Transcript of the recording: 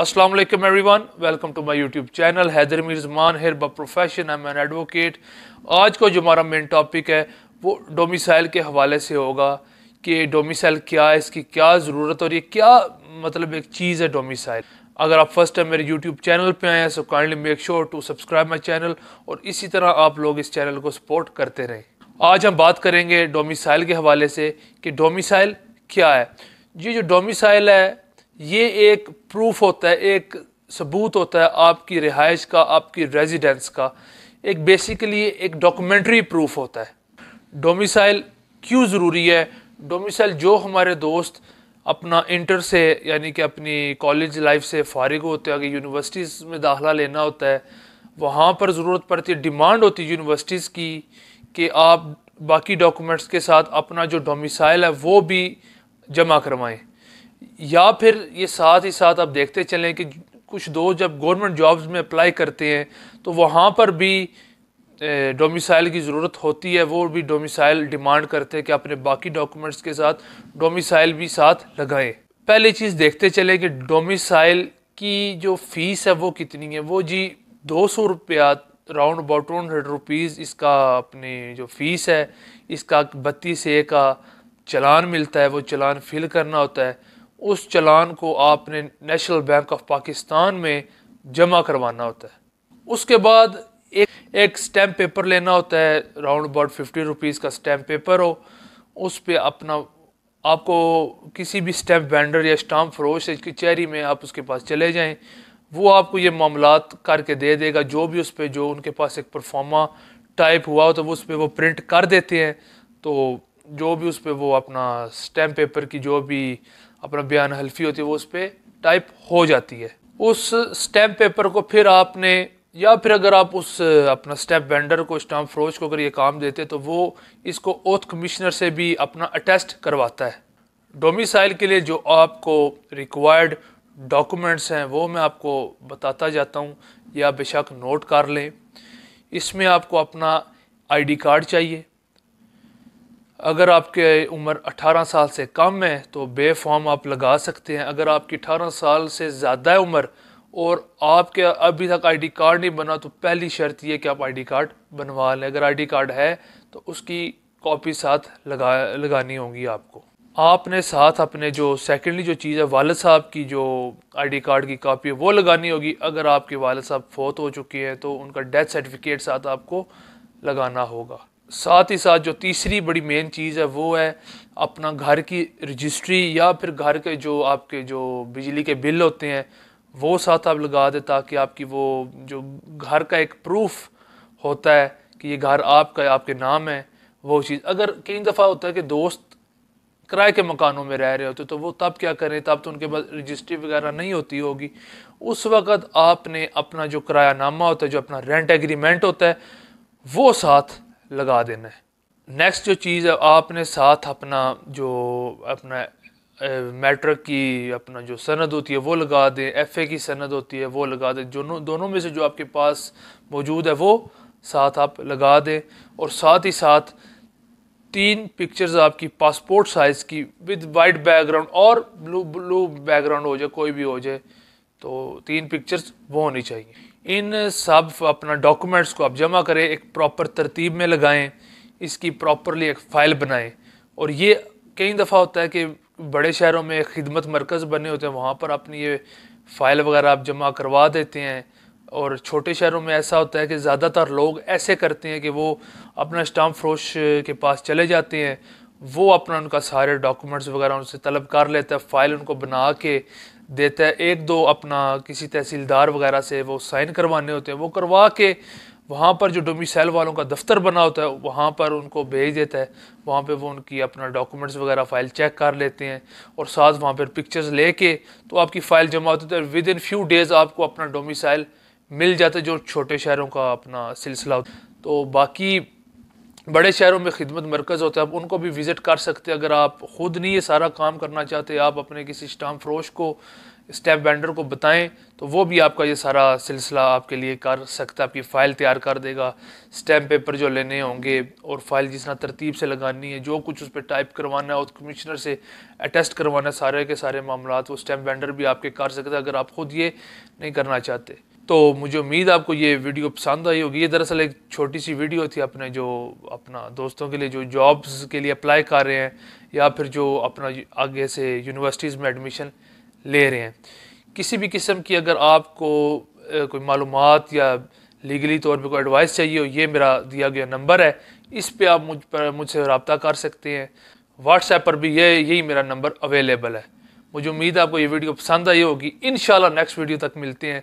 Aslam everyone welcome to my YouTube channel Haider मिर्जमान here by profession M an advocate आज का जो हमारा मेन टॉपिक है वो डोमिसाइल के हवाले से होगा कि डोमिसाइल क्या है इसकी क्या ज़रूरत और ये क्या मतलब एक चीज़ है डोमिसाइल अगर आप फर्स्ट टाइम मेरे यूट्यूब चैनल पे आए हैं so kindly make sure to subscribe my channel और इसी तरह आप लोग इस चैनल को सपोर्ट करते रहें आज हम बात करेंगे डोमिसाइल के हवाले से कि डोमिसाइल क्या है ये जो डोमिसाइल है ये एक प्रूफ होता है एक सबूत होता है आपकी रिहाइश का आपकी रेजिडेंस का एक बेसिकली एक डॉक्यूमेंट्री प्रूफ होता है डोमिसाइल क्यों ज़रूरी है डोमिसाइल जो हमारे दोस्त अपना इंटर से यानी कि अपनी कॉलेज लाइफ से फारिग होते हैं अगर यूनिवर्सिटीज़ में दाखला लेना होता है वहाँ पर ज़रूरत पड़ती है डिमांड होती है यूनिवर्सिटीज़ की कि आप बाकी डॉक्यूमेंट्स के साथ अपना जो डोमिसाइल है वो भी जमा करवाएं या फिर ये साथ ही साथ आप देखते चलें कि कुछ दोस्त जब गवर्नमेंट जॉब्स में अप्लाई करते हैं तो वहाँ पर भी डोमिसाइल की ज़रूरत होती है वो भी डोमिसाइल डिमांड करते हैं कि अपने बाकी डॉक्यूमेंट्स के साथ डोमिसाइल भी साथ लगाएं पहली चीज़ देखते चलें कि डोमिसाइल की जो फ़ीस है वो कितनी है वो जी दो सौ रुपया round about two hundred rupees इसका अपने जो फ़ीस है इसका बत्तीस ए का चलान मिलता है वो चलान फिल करना होता है उस चलान को आपने नेशनल बैंक ऑफ पाकिस्तान में जमा करवाना होता है उसके बाद एक एक स्टैम्प पेपर लेना होता है राउंड अबाउट फिफ्टी रुपीज़ का स्टैम्प पेपर हो उस पर अपना आपको किसी भी स्टैम्प वेंडर या स्टाम्प फरोश से कचहरी में आप उसके पास चले जाएं वो आपको ये मामला करके दे देगा जो भी उस पर जो उनके पास एक परफॉर्मा टाइप हुआ हो तो वो उस पर वो प्रिंट कर देते हैं तो जो भी उस पर वो अपना स्टैम्प पेपर की जो भी अपना बयान हल्फी होती है वो उस पर टाइप हो जाती है उस स्टैम्प पेपर को फिर आपने या फिर अगर आप उस अपना स्टैम्प वेंडर को स्टैम्प फ्रोज को अगर ये काम देते तो वो इसको ओथ कमिश्नर से भी अपना अटेस्ट करवाता है डोमिसाइल के लिए जो आपको रिक्वायर्ड डॉक्यूमेंट्स हैं वो मैं आपको बताता जाता हूँ या बेशक नोट कर लें इसमें आपको अपना आईडी कार्ड चाहिए अगर आपके उम्र 18 साल से कम है तो बे फॉर्म आप लगा सकते हैं अगर आपकी 18 साल से ज़्यादा है उम्र और आपके अभी तक आईडी कार्ड नहीं बना तो पहली शर्त यह कि आप आईडी कार्ड बनवा लें अगर आईडी कार्ड है तो उसकी कॉपी साथ लगा लगानी होगी आपको आपने साथ अपने जो सेकेंडली जो चीज़ है वालद साहब की जो आईडी कार्ड की कापी है वो लगानी होगी अगर आपके वालद साहब फौत हो चुके हैं तो उनका डेथ सर्टिफिकेट साथ आपको लगाना होगा साथ ही साथ जो तीसरी बड़ी मेन चीज़ है वो है अपना घर की रजिस्ट्री या फिर घर के जो आपके जो बिजली के बिल होते हैं वो साथ आप लगा दें ताकि आपकी वो जो घर का एक प्रूफ होता है कि ये घर आपका आपके नाम है वो चीज़ अगर कई दफ़ा होता है कि दोस्त किराए के मकानों में रह रहे होते तो वो तब क्या करें तब तो उनके पास रजिस्ट्री वगैरह नहीं होती होगी उस वक़्त आपने अपना जो किराया नामा होता है जो अपना रेंट एग्रीमेंट होता है वो साथ लगा देना है नेक्स्ट जो चीज़ है आपने साथ अपना जो अपना मैट्रिक की अपना जो सनद होती है वो लगा दें ए की सनद होती है वो लगा दें दोनों दोनों में से जो आपके पास मौजूद है वो साथ आप लगा दें और साथ ही साथ तीन पिक्चर्स आपकी पासपोर्ट साइज़ की विद वाइट बैकग्राउंड और ब्लू ब्लू बैकग्राउंड हो जाए कोई भी हो जाए तो तीन पिक्चर्स वो होनी चाहिए इन सब अपना डॉक्यूमेंट्स को आप जमा करें एक प्रॉपर तरतीब में लगाएं इसकी प्रॉपरली एक फ़ाइल बनाएं और ये कई दफ़ा होता है कि बड़े शहरों में खिदमत मरकज़ बने होते हैं वहाँ पर अपनी ये फ़ाइल वगैरह आप जमा करवा देते हैं और छोटे शहरों में ऐसा होता है कि ज़्यादातर लोग ऐसे करते हैं कि वो अपना स्टाम्प फ्रोश के पास चले जाते हैं वो अपना उनका सारे डॉक्यूमेंट्स वगैरह उनसे तलब कर लेता है फ़ाइल उनको बना के देता है एक दो अपना किसी तहसीलदार वगैरह से वो साइन करवाने होते हैं वो करवा के वहाँ पर जो डोमिसाइल वालों का दफ्तर बना होता है वहाँ पर उनको भेज देता है वहाँ पे वो उनकी अपना डॉक्यूमेंट्स वगैरह फ़ाइल चेक कर लेते हैं और साथ वहाँ पर पिक्चर्स लेके तो आपकी फ़ाइल जमा होती है विद इन फ्यू डेज़ आपको अपना डोमिसाइल मिल जाता है जो छोटे शहरों का अपना सिलसिला तो बाकी बड़े शहरों में खिदमत मरकज़ होता है आप उनको भी विज़िट कर सकते हैं अगर आप ख़ुद नहीं ये सारा काम करना चाहते आप अपने किसी स्टाम्प फरोश को स्टैम्प वेंडर को बताएं तो वो भी आपका ये सारा सिलसिला आपके लिए कर सकता है आपकी फ़ाइल तैयार कर देगा स्टैम्प पेपर जो लेने होंगे और फाइल जिस तरह तरतीब से लगानी है जो कुछ उस पर टाइप करवाना है और कमिश्नर से अटेस्ट करवाना सारे के सारे मामला वो स्टैम्प बैंडर भी आपके कर सकते अगर आप ख़ुद ये नहीं करना चाहते तो मुझे उम्मीद आपको ये वीडियो पसंद आई होगी ये दरअसल एक छोटी सी वीडियो थी अपने जो अपना दोस्तों के लिए जो जॉब्स के लिए अप्लाई कर रहे हैं या फिर जो अपना आगे से यूनिवर्सिटीज़ में एडमिशन ले रहे हैं किसी भी किस्म की अगर आपको कोई मालूम या लीगली तौर पर कोई एडवाइस चाहिए हो ये मेरा दिया गया नंबर है इस पर आप मुझ पर मुझसे रबता कर सकते हैं व्हाट्सएप पर भी ये यही मेरा नंबर अवेलेबल है मुझे उम्मीद है आपको ये वीडियो पसंद आई होगी इन नेक्स्ट वीडियो तक मिलते हैं